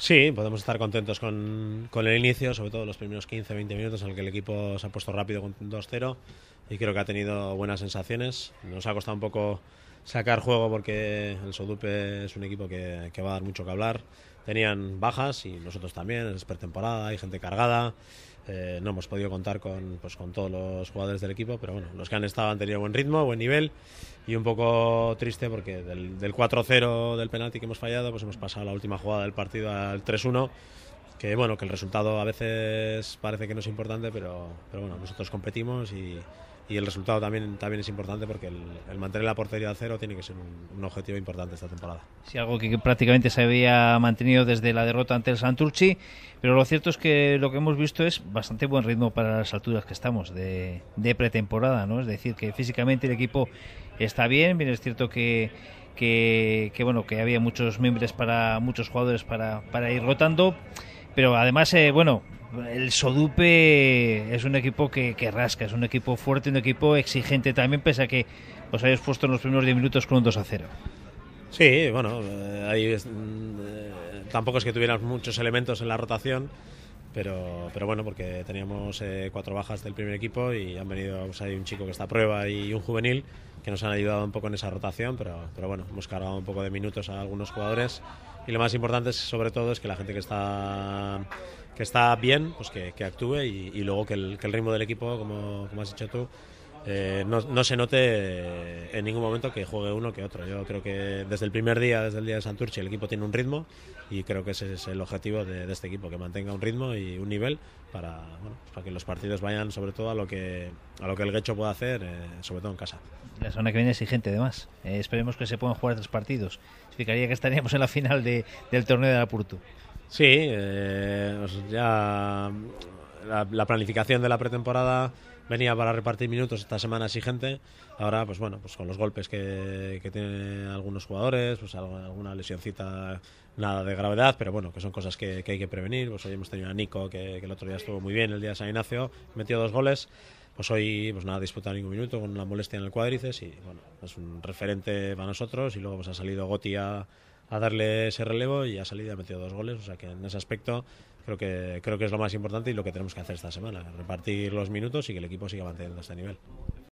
Sí, podemos estar contentos con, el inicio, sobre todo los primeros 15-20 minutos en el que el equipo se ha puesto rápido con 2-0 y creo que ha tenido buenas sensaciones. Nos ha costado un poco sacar juego porque el Sodupe es un equipo que, va a dar mucho que hablar. Tenían bajas y nosotros también, es pretemporada, hay gente cargada. Eh, no hemos podido contar con, pues, con todos los jugadores del equipo, pero bueno, los que han estado han tenido buen ritmo, buen nivel y un poco triste porque del, del 4-0 del penalti que hemos fallado, pues hemos pasado la última jugada del partido al 3-1 que bueno, que el resultado a veces parece que no es importante, pero, pero bueno, nosotros competimos y, y el resultado también, también es importante porque el, mantener la portería a cero tiene que ser un, objetivo importante esta temporada. Sí, algo que, prácticamente se había mantenido desde la derrota ante el Santurci, pero lo cierto es que lo que hemos visto es bastante buen ritmo para las alturas que estamos de, de pretemporada, ¿no? Es decir, que físicamente el equipo está bien, bien es cierto que que, bueno que había muchos miembros para muchos jugadores para, para ir rotando pero además eh, bueno el Sodupe es un equipo que, que, rasca, es un equipo fuerte, un equipo exigente también, pese a que os habéis puesto en los primeros 10 minutos con un 2 a 0. Sí, bueno, eh, mm, eh, tampoco es que tuvieras muchos elementos en la rotación. Pero, pero bueno, porque teníamos eh, cuatro bajas del primer equipo y han venido, pues hay un chico que está a prueba y un juvenil que nos han ayudado un poco en esa rotación, pero, pero bueno, hemos cargado un poco de minutos a algunos jugadores y lo más importante es, sobre todo es que la gente que está que está bien, pues que, que actúe y, luego que el, ritmo del equipo, como, como has dicho tú, eh, no, se note en ningún momento que juegue uno que otro. Yo creo que desde el primer día, desde el día de Santurce, el equipo tiene un ritmo y creo que ese es el objetivo de, este equipo, que mantenga un ritmo y un nivel para, que los partidos vayan sobre todo a lo que, a lo que el Guecho pueda hacer, eh, sobre todo en casa. La semana que viene exigente además. Eh, esperemos que se puedan jugar tres partidos. Significaría que estaríamos en la final del torneo de apurto Sí, pues ya la, planificación de la pretemporada venía para repartir minutos esta semana exigente. Ahora, pues bueno, pues con los golpes que, que tienen algunos jugadores, pues alguna lesioncita, nada de gravedad, pero bueno, que son cosas que, que hay que prevenir. Pues hoy hemos tenido a Nico, que, el otro día estuvo muy bien, el día de San Ignacio, metió dos goles. Pues hoy, pues nada, ha disputado ningún minuto con una molestia en el cuádriceps y bueno, es un referente para nosotros. Y luego pues ha salido Goti a, a darle ese relevo y ha salido y ha metido dos goles. O sea que en ese aspecto creo que, creo que es lo más importante y lo que tenemos que hacer esta semana, repartir los minutos y que el equipo siga manteniendo este nivel.